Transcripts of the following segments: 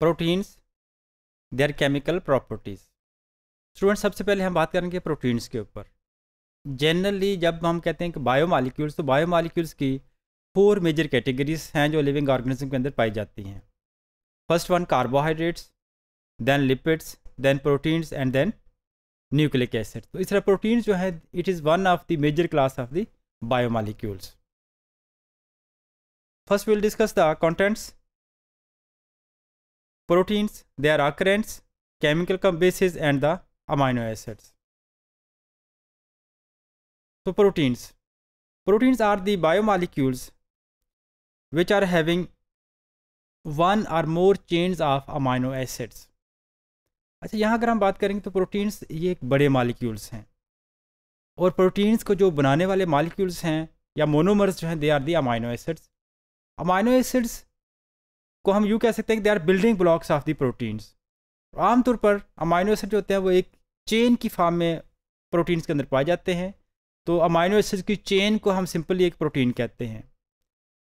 Proteins their chemical properties student सबसे पहले हम बात करेंगे प्रोटीन्स के ऊपर जनरली जब हम कहते हैं कि बायो मालिक्यूल्स तो बायो मालिक्यूल्स की फोर मेजर कैटेगरीज हैं जो लिविंग ऑर्गेनिज्म के अंदर पाई जाती हैं first one carbohydrates then lipids then proteins and then nucleic acid तो इस तरह प्रोटीन्स जो है it is one of the major class of the biomolecules first will discuss the contents proteins, their occurrence, chemical bases and the amino acids. So proteins. Proteins are the biomolecules which are having one or more chains of amino acids. अच्छा यहाँ अगर हम बात करेंगे तो proteins ये एक बड़े मालिक्यूल्स हैं और प्रोटीन्स को जो बनाने वाले मालिक्यूल्स हैं या मोनोमर्स जो हैं they are the amino acids amino acids को हम यूँ कह सकते हैं कि they are building blocks of the proteins आमतौर पर अमाइनो एसिड जो होते हैं वो एक चेन की फार्म में प्रोटीन्स के अंदर पाए जाते हैं तो अमाइनो एसिड की चेन को हम सिंपली एक प्रोटीन कहते हैं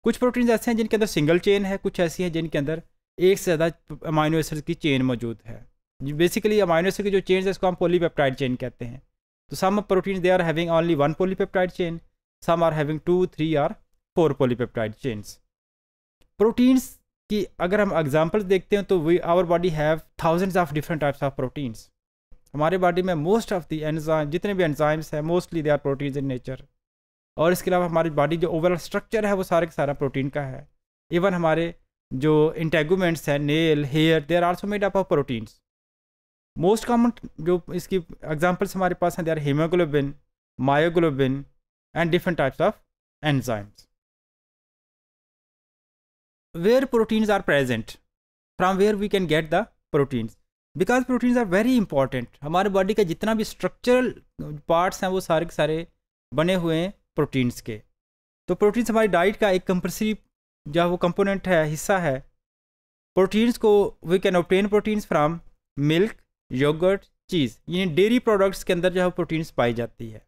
कुछ प्रोटीन्स ऐसे हैं जिनके अंदर सिंगल चेन है कुछ ऐसी हैं जिनके अंदर एक से ज़्यादा अमाइनो एसिड की चेन मौजूद है बेसिकली अमाइनो एसिड की जो चेन है इसको हम पोलीपेप्टाइड चेन कहते हैं तो some protein they are having only one polypeptide chain some are having two three or four polypeptide chains proteins कि अगर हम एग्जाम्पल्स देखते हैं तो we our body have thousands of different types of proteins हमारे बॉडी में most of the enzyme जितने भी एनजाइम्स हैं mostly they are proteins in nature और इसके अलावा हमारी बॉडी जो ओवरऑल स्ट्रक्चर है वो सारे के सारा प्रोटीन का है इवन हमारे जो इंटेगूमेंट्स हैं nail hair they are also made up of proteins most common जो इसकी एग्जाम्पल्स हमारे पास हैं they are haemoglobin myoglobin and different types of enzymes where proteins are present from where we can get the proteins because proteins are very important हमारे body का जितना भी structural parts हैं वो सारे के सारे बने हुए हैं प्रोटीन्स के तो प्रोटीन्स हमारी डाइट का एक compulsory जो वो component है हिस्सा है प्रोटीन्स को we can obtain proteins from milk yogurt cheese यानी डेयरी प्रोडक्ट्स के अंदर जो है प्रोटीन्स पाई जाती है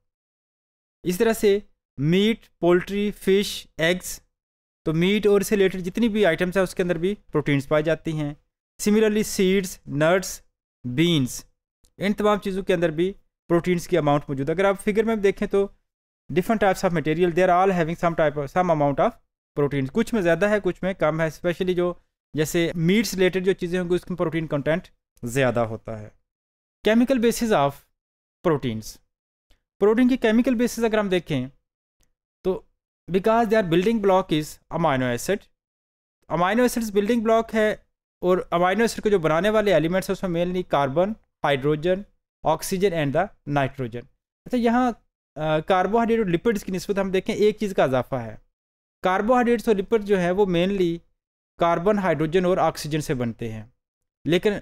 इस तरह से मीट पोल्ट्री फिश एग्स तो मीट और इससे रिलेटेड जितनी भी आइटम्स हैं उसके अंदर भी प्रोटीन्स पाई जाती हैं सिमिलरली सीड्स नट्स बीन्स इन तमाम चीज़ों के अंदर भी प्रोटीन्स की अमाउंट मौजूद है अगर आप फिगर में देखें तो different types of material they are all having some type some amount of proteins कुछ में ज़्यादा है कुछ में कम है स्पेशली जो जैसे मीट्स रिलेटेड जो चीज़ें होंगी उसमें प्रोटीन कंटेंट ज़्यादा होता है chemical basis of proteins protein की केमिकल बेसिस अगर हम देखें because they are building block is amino acid amino acid building block है और अमाइनो एसिड को जो बनाने वाले एलिमेंट्स हैं उसमें mainly carbon hydrogen oxygen and the nitrogen अच्छा यहाँ कार्बोहाइड्रेट और लिपिड्स की नस्बत हम देखें एक चीज़ का इजाफा है कार्बोहाइड्रेट्स और लिपिड जो है वो मेनली कार्बन हाइड्रोजन और ऑक्सीजन से बनते हैं लेकिन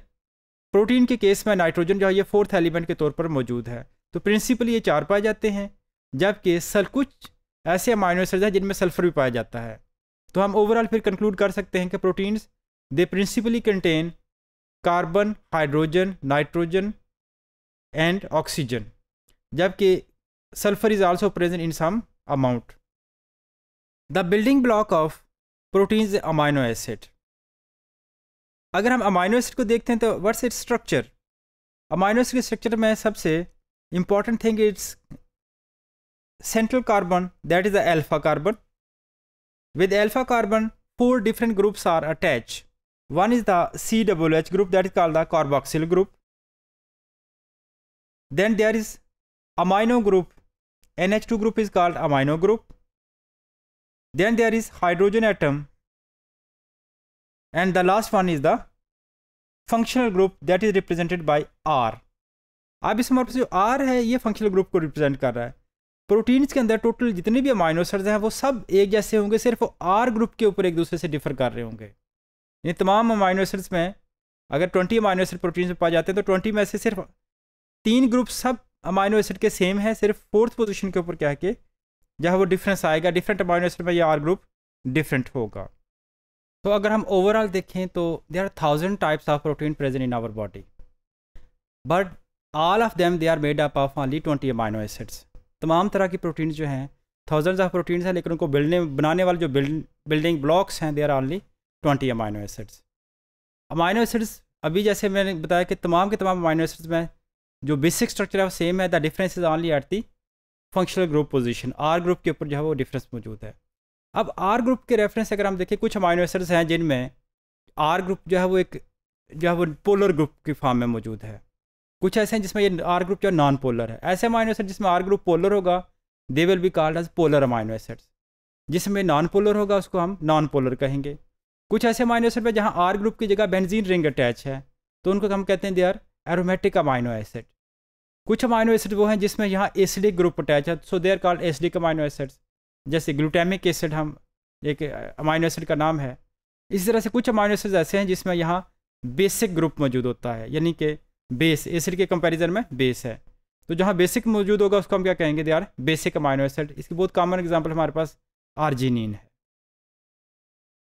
प्रोटीन के केस में नाइट्रोजन जो है ये फोर्थ एलिमेंट के तौर पर मौजूद है तो प्रिंसिपली ये चार पाए जाते हैं जबकि सल कुछ ऐसे अमाइनो एसिड हैं जिनमें सल्फर भी पाया जाता है तो हम ओवरऑल फिर कंक्लूड कर सकते हैं कि proteins they principally contain carbon hydrogen nitrogen and oxygen जबकि sulphur is also present in some amount the building block of proteins amino acid अगर हम अमाइनो एसिड को देखते हैं तो what's its structure amino acid के स्ट्रक्चर में सबसे important thing its central carbon that is the alpha carbon. With alpha carbon four different groups are attached. One is the CWH group that is called the carboxyl group. Then there is amino group. NH2 group is called amino group. Then there is hydrogen atom. And the last one is the functional group that is represented by r अब इसमें हमारे पास जो are है ये functional group को represent कर रहा है प्रोटीन्स के अंदर टोटल जितने भी अमाइनोसर्स हैं वो सब एक जैसे होंगे सिर्फ आर ग्रुप के ऊपर एक दूसरे से डिफर कर रहे होंगे इन तमाम अमाइनोसर्स में अगर ट्वेंटी अमाइनोसर प्रोटीन्स में पाए जाते हैं तो ट्वेंटी में से सिर्फ तीन ग्रुप सब अमाइनो एसिड के सेम है सिर्फ फोर्थ पोजिशन के ऊपर क्या है कि जहाँ वो डिफरेंस आएगा डिफरेंट अमाइनो एसिड में यह आर ग्रुप डिफरेंट होगा तो अगर हम ओवरऑल देखें तो they are thousand types of protein present in our body but all of them they are made up of only twenty amino acids तमाम तरह की प्रोटीन्स जो हैं थाउजेंड्स ऑफ प्रोटीन्स हैं लेकिन उनको बिल्डने बनाने वाले जो बिल्ड बिल्डिंग ब्लॉक्स हैं they are only twenty amino acids amino acids अभी जैसे मैंने बताया कि तमाम के तमाम अमाइनो एसिड्स में जो बेसिक स्ट्रक्चर है वो सेम है the difference is only at the functional group position R group के ऊपर जो है वो डिफरेंस मौजूद है अब आर ग्रुप के रेफरेंस अगर हम देखें कुछ अमाइनो एसिड्स हैं जिनमें आर ग्रुप जो है वो एक जो है वो पोलर ग्रुप की फॉर्म में मौजूद है कुछ ऐसे हैं जिसमें ये आर ग्रुप जो नॉन पोलर है ऐसे अमाइनो एसिड जिसमें आर ग्रुप पोलर होगा they will be called as polar amino acids जिसमें नॉन पोलर होगा उसको हम नॉन पोलर कहेंगे कुछ ऐसे अमाइनो एसिड में जहाँ आर ग्रुप की जगह बेंजीन रिंग अटैच है तो उनको हम कहते हैं they are aromatic amino acid कुछ अमाइनो एसिड वो हैं जिसमें यहाँ एसिडिक ग्रुप अटैच है so they are called acidic amino acids जैसे ग्लूटामिक एसिड हम एक अमाइनो एसिड का नाम है इसी तरह से कुछ अमाइनो एसिड ऐसे हैं जिसमें यहाँ बेसिक ग्रुप मौजूद होता है यानी कि बेस एसिड के कंपैरिजन में बेस है तो जहाँ बेसिक मौजूद होगा उसको हम क्या कहेंगे they are basic amino acid इसकी बहुत कॉमन एग्जाम्पल हमारे पास आर्जिनिन है